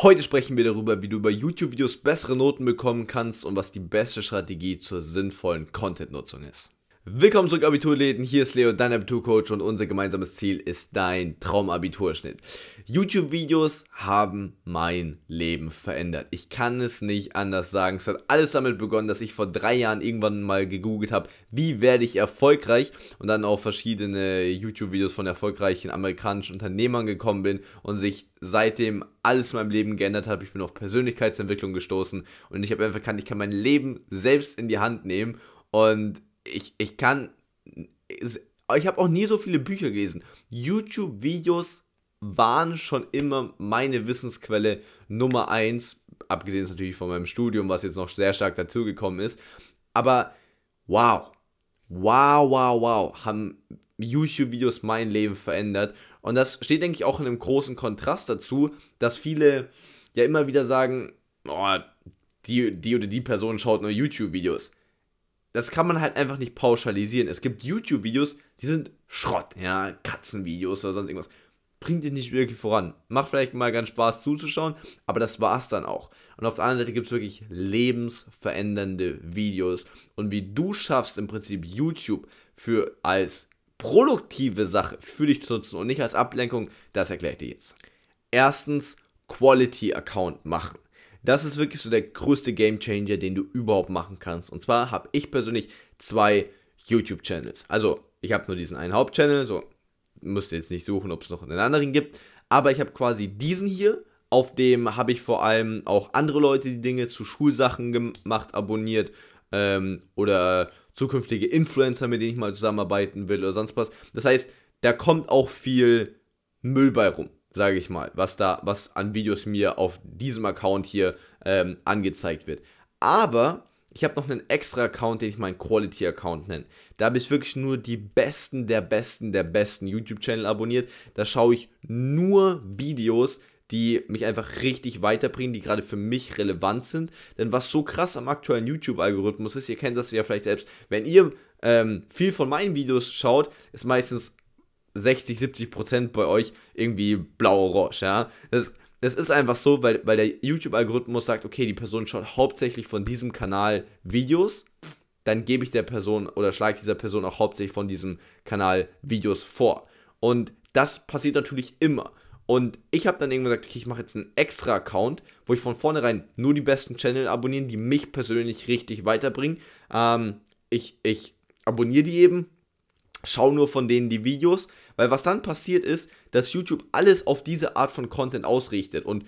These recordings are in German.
Heute sprechen wir darüber, wie du über YouTube-Videos bessere Noten bekommen kannst und was die beste Strategie zur sinnvollen Content-Nutzung ist. Willkommen zurück, Abiturläden. Hier ist Leo, dein Abiturcoach, und unser gemeinsames Ziel ist dein Traumabiturschnitt. YouTube-Videos haben mein Leben verändert. Ich kann es nicht anders sagen. Es hat alles damit begonnen, dass ich vor drei Jahren irgendwann mal gegoogelt habe, wie werde ich erfolgreich, und dann auf verschiedene YouTube-Videos von erfolgreichen amerikanischen Unternehmern gekommen bin und sich seitdem alles in meinem Leben geändert hat. Ich bin auf Persönlichkeitsentwicklung gestoßen und ich habe einfach erkannt, ich kann mein Leben selbst in die Hand nehmen und ich, ich kann. Ich habe auch nie so viele Bücher gelesen. YouTube-Videos waren schon immer meine Wissensquelle Nummer 1. Abgesehen natürlich von meinem Studium, was jetzt noch sehr stark dazugekommen ist. Aber wow. Wow, wow, wow. Haben YouTube-Videos mein Leben verändert. Und das steht, denke ich, auch in einem großen Kontrast dazu, dass viele ja immer wieder sagen, oh, die, die oder die Person schaut nur YouTube-Videos das kann man halt einfach nicht pauschalisieren. Es gibt YouTube-Videos, die sind Schrott, ja, Katzenvideos oder sonst irgendwas. Bringt dich nicht wirklich voran. Macht vielleicht mal ganz Spaß zuzuschauen, aber das war's dann auch. Und auf der anderen Seite gibt es wirklich lebensverändernde Videos. Und wie du schaffst, im Prinzip YouTube für als produktive Sache für dich zu nutzen und nicht als Ablenkung, das erkläre ich dir jetzt. Erstens, Quality-Account machen das ist wirklich so der größte Gamechanger, den du überhaupt machen kannst. Und zwar habe ich persönlich zwei YouTube-Channels. Also, ich habe nur diesen einen Hauptchannel, so müsst ihr jetzt nicht suchen, ob es noch einen anderen gibt. Aber ich habe quasi diesen hier, auf dem habe ich vor allem auch andere Leute, die Dinge zu Schulsachen gemacht, abonniert ähm, oder zukünftige Influencer, mit denen ich mal zusammenarbeiten will oder sonst was. Das heißt, da kommt auch viel Müll bei rum sage ich mal, was da, was an Videos mir auf diesem Account hier ähm, angezeigt wird. Aber ich habe noch einen extra Account, den ich meinen Quality Account nenne. Da habe ich wirklich nur die besten der besten der besten YouTube-Channel abonniert. Da schaue ich nur Videos, die mich einfach richtig weiterbringen, die gerade für mich relevant sind. Denn was so krass am aktuellen YouTube-Algorithmus ist, ihr kennt das ja vielleicht selbst, wenn ihr ähm, viel von meinen Videos schaut, ist meistens 60, 70 Prozent bei euch irgendwie blau Roche, ja. Das, das ist einfach so, weil, weil der YouTube-Algorithmus sagt, okay, die Person schaut hauptsächlich von diesem Kanal Videos, dann gebe ich der Person oder schlage dieser Person auch hauptsächlich von diesem Kanal Videos vor. Und das passiert natürlich immer. Und ich habe dann irgendwann gesagt, okay, ich mache jetzt einen extra Account, wo ich von vornherein nur die besten Channel abonnieren, die mich persönlich richtig weiterbringen. Ähm, ich ich abonniere die eben, schau nur von denen die Videos, weil was dann passiert ist, dass YouTube alles auf diese Art von Content ausrichtet und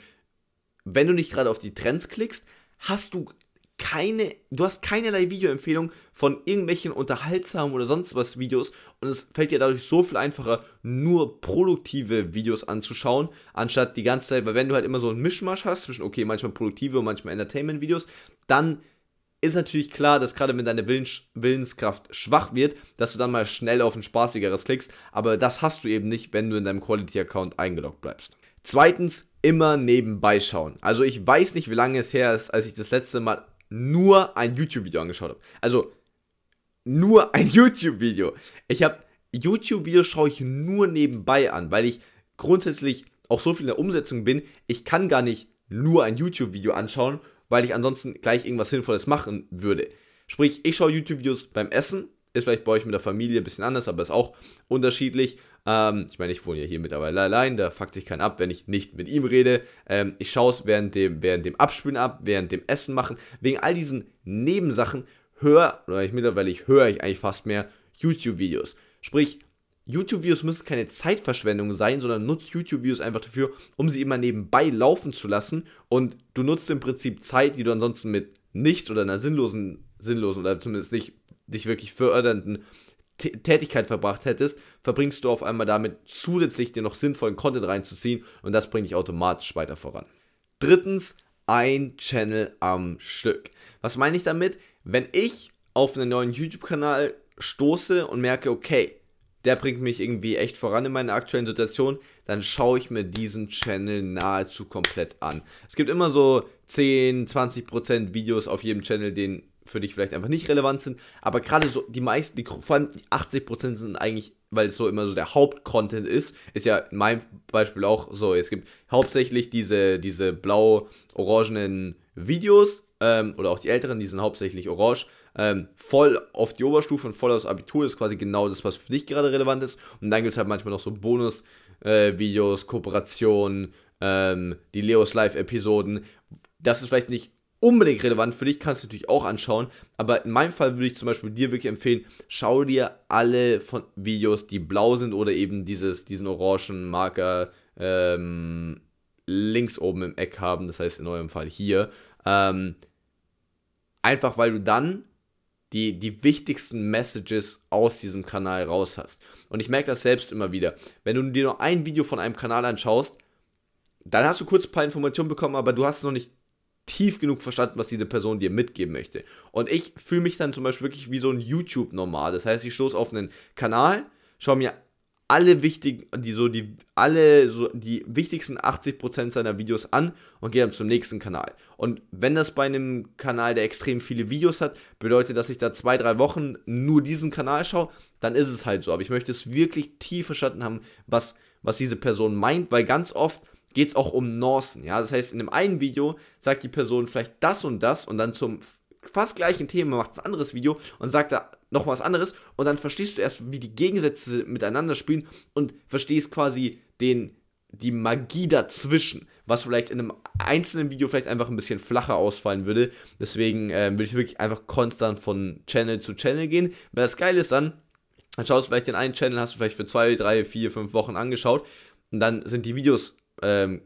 wenn du nicht gerade auf die Trends klickst, hast du keine, du hast keinerlei Videoempfehlung von irgendwelchen unterhaltsamen oder sonst was Videos und es fällt dir dadurch so viel einfacher, nur produktive Videos anzuschauen, anstatt die ganze Zeit, weil wenn du halt immer so einen Mischmasch hast zwischen, okay, manchmal produktive und manchmal Entertainment-Videos, dann ist natürlich klar, dass gerade wenn deine Willens Willenskraft schwach wird, dass du dann mal schnell auf ein spaßigeres klickst, aber das hast du eben nicht, wenn du in deinem Quality-Account eingeloggt bleibst. Zweitens, immer nebenbei schauen. Also ich weiß nicht, wie lange es her ist, als ich das letzte Mal nur ein YouTube-Video angeschaut habe. Also nur ein YouTube-Video. Ich habe YouTube-Videos schaue ich nur nebenbei an, weil ich grundsätzlich auch so viel in der Umsetzung bin, ich kann gar nicht nur ein YouTube-Video anschauen weil ich ansonsten gleich irgendwas Sinnvolles machen würde. Sprich, ich schaue YouTube-Videos beim Essen, ist vielleicht bei euch mit der Familie ein bisschen anders, aber ist auch unterschiedlich. Ähm, ich meine, ich wohne ja hier mittlerweile allein, da fuckt sich keiner ab, wenn ich nicht mit ihm rede. Ähm, ich schaue es während dem, während dem Abspülen ab, während dem Essen machen. Wegen all diesen Nebensachen höre, oder ich mittlerweile höre ich eigentlich fast mehr YouTube-Videos. Sprich, YouTube-Videos müssen keine Zeitverschwendung sein, sondern nutzt YouTube-Videos einfach dafür, um sie immer nebenbei laufen zu lassen. Und du nutzt im Prinzip Zeit, die du ansonsten mit nichts oder einer sinnlosen, sinnlosen oder zumindest nicht dich wirklich fördernden T Tätigkeit verbracht hättest, verbringst du auf einmal damit, zusätzlich dir noch sinnvollen Content reinzuziehen und das bringt dich automatisch weiter voran. Drittens, ein Channel am Stück. Was meine ich damit? Wenn ich auf einen neuen YouTube-Kanal stoße und merke, okay, der bringt mich irgendwie echt voran in meiner aktuellen Situation, dann schaue ich mir diesen Channel nahezu komplett an. Es gibt immer so 10, 20% Videos auf jedem Channel, den für dich vielleicht einfach nicht relevant sind, aber gerade so die meisten, die, vor allem die 80% sind eigentlich, weil es so immer so der Hauptcontent ist, ist ja in meinem Beispiel auch so, es gibt hauptsächlich diese, diese blau-orangenen Videos ähm, oder auch die älteren, die sind hauptsächlich orange ähm, voll auf die Oberstufe und voll aufs Abitur ist quasi genau das, was für dich gerade relevant ist. Und dann gibt es halt manchmal noch so Bonus-Videos, äh, Kooperationen, ähm, die Leos Live-Episoden. Das ist vielleicht nicht unbedingt relevant für dich, kannst du natürlich auch anschauen. Aber in meinem Fall würde ich zum Beispiel dir wirklich empfehlen, schau dir alle von Videos, die blau sind oder eben dieses, diesen orangen Marker ähm, links oben im Eck haben, das heißt in eurem Fall hier. Ähm, einfach weil du dann die, die wichtigsten Messages aus diesem Kanal raus hast. Und ich merke das selbst immer wieder. Wenn du dir nur ein Video von einem Kanal anschaust, dann hast du kurz ein paar Informationen bekommen, aber du hast noch nicht tief genug verstanden, was diese Person dir mitgeben möchte. Und ich fühle mich dann zum Beispiel wirklich wie so ein YouTube-Normal. Das heißt, ich stoße auf einen Kanal, schaue mir alle wichtigen, die so die, alle so die wichtigsten 80% seiner Videos an und geht dann zum nächsten Kanal. Und wenn das bei einem Kanal, der extrem viele Videos hat, bedeutet, dass ich da zwei, drei Wochen nur diesen Kanal schaue, dann ist es halt so. Aber ich möchte es wirklich tief verstanden haben, was, was diese Person meint, weil ganz oft geht es auch um Norsen. Ja? Das heißt, in dem einen Video sagt die Person vielleicht das und das und dann zum fast gleichen Thema macht ein anderes Video und sagt da noch was anderes und dann verstehst du erst, wie die Gegensätze miteinander spielen und verstehst quasi den, die Magie dazwischen, was vielleicht in einem einzelnen Video vielleicht einfach ein bisschen flacher ausfallen würde. Deswegen äh, würde ich wirklich einfach konstant von Channel zu Channel gehen. Weil das Geile ist dann, dann schaust du vielleicht den einen Channel, hast du vielleicht für zwei, drei, vier, fünf Wochen angeschaut und dann sind die Videos ähm,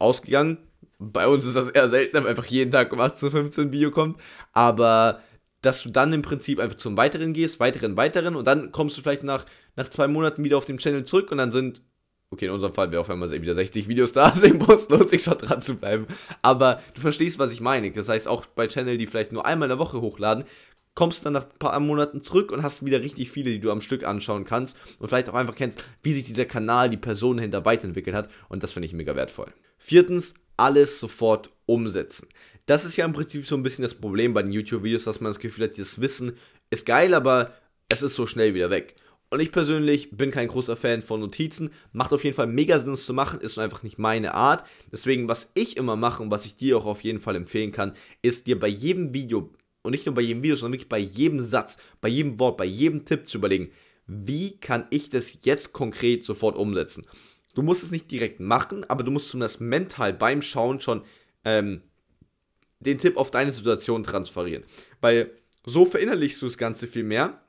ausgegangen bei uns ist das eher selten, wenn man einfach jeden Tag um 8 zu 15 Bio kommt. Aber dass du dann im Prinzip einfach zum Weiteren gehst, Weiteren, Weiteren und dann kommst du vielleicht nach, nach zwei Monaten wieder auf dem Channel zurück und dann sind, okay, in unserem Fall wäre auf einmal wieder 60 Videos da, deswegen muss los, ich schon dran zu bleiben. Aber du verstehst, was ich meine. Das heißt, auch bei Channel, die vielleicht nur einmal in der Woche hochladen, kommst du dann nach ein paar Monaten zurück und hast wieder richtig viele, die du am Stück anschauen kannst und vielleicht auch einfach kennst, wie sich dieser Kanal, die Person hinter weiterentwickelt hat und das finde ich mega wertvoll. Viertens, alles sofort umsetzen. Das ist ja im Prinzip so ein bisschen das Problem bei den YouTube-Videos, dass man das Gefühl hat, dieses Wissen ist geil, aber es ist so schnell wieder weg. Und ich persönlich bin kein großer Fan von Notizen. Macht auf jeden Fall mega Sinn, es zu machen, ist einfach nicht meine Art. Deswegen, was ich immer mache und was ich dir auch auf jeden Fall empfehlen kann, ist dir bei jedem Video, und nicht nur bei jedem Video, sondern wirklich bei jedem Satz, bei jedem Wort, bei jedem Tipp zu überlegen, wie kann ich das jetzt konkret sofort umsetzen. Du musst es nicht direkt machen, aber du musst zumindest mental beim Schauen schon ähm, den Tipp auf deine Situation transferieren. Weil so verinnerlichst du das Ganze viel mehr.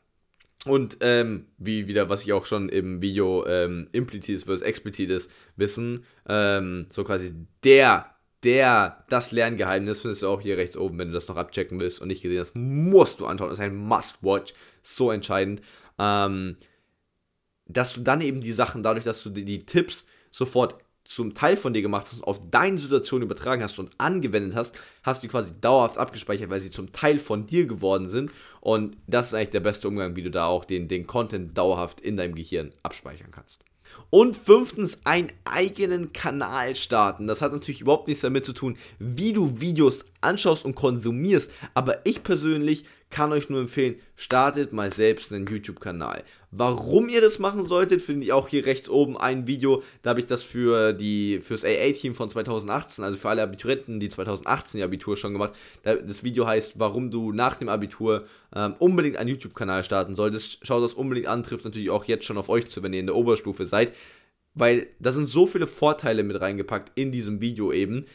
Und ähm, wie wieder, was ich auch schon im Video ähm, implizites versus explizites Wissen, ähm, so quasi der, der, das Lerngeheimnis findest du auch hier rechts oben, wenn du das noch abchecken willst und nicht gesehen hast, musst du anschauen. Das ist ein Must-Watch, so entscheidend. Ähm, dass du dann eben die Sachen, dadurch, dass du die, die Tipps sofort zum Teil von dir gemacht hast und auf deine Situation übertragen hast und angewendet hast, hast du quasi dauerhaft abgespeichert, weil sie zum Teil von dir geworden sind. Und das ist eigentlich der beste Umgang, wie du da auch den, den Content dauerhaft in deinem Gehirn abspeichern kannst. Und fünftens, einen eigenen Kanal starten. Das hat natürlich überhaupt nichts damit zu tun, wie du Videos anschaust und konsumierst. Aber ich persönlich kann euch nur empfehlen, startet mal selbst einen YouTube-Kanal. Warum ihr das machen solltet, findet ihr auch hier rechts oben ein Video. Da habe ich das für die fürs AA-Team von 2018, also für alle Abiturienten, die 2018 ihr Abitur schon gemacht. Das Video heißt, warum du nach dem Abitur ähm, unbedingt einen YouTube-Kanal starten solltest. Schaut das unbedingt an, trifft natürlich auch jetzt schon auf euch zu, wenn ihr in der Oberstufe seid. Weil da sind so viele Vorteile mit reingepackt in diesem Video eben,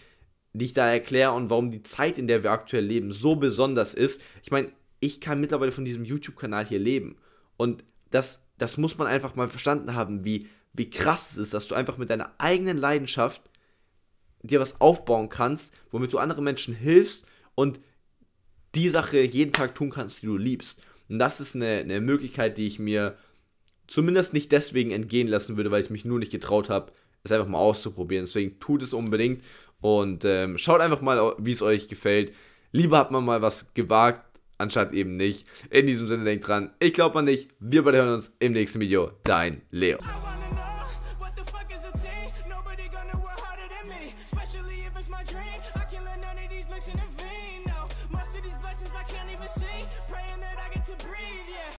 die ich da erkläre und warum die Zeit, in der wir aktuell leben, so besonders ist. Ich meine, ich kann mittlerweile von diesem YouTube-Kanal hier leben. Und das, das muss man einfach mal verstanden haben, wie, wie krass es ist, dass du einfach mit deiner eigenen Leidenschaft dir was aufbauen kannst, womit du anderen Menschen hilfst und die Sache jeden Tag tun kannst, die du liebst. Und das ist eine, eine Möglichkeit, die ich mir zumindest nicht deswegen entgehen lassen würde, weil ich mich nur nicht getraut habe, es einfach mal auszuprobieren. Deswegen tut es unbedingt und ähm, schaut einfach mal, wie es euch gefällt. Lieber hat man mal was gewagt, anstatt eben nicht. In diesem Sinne denkt dran, ich glaube an dich. Wir beide hören uns im nächsten Video. Dein Leo.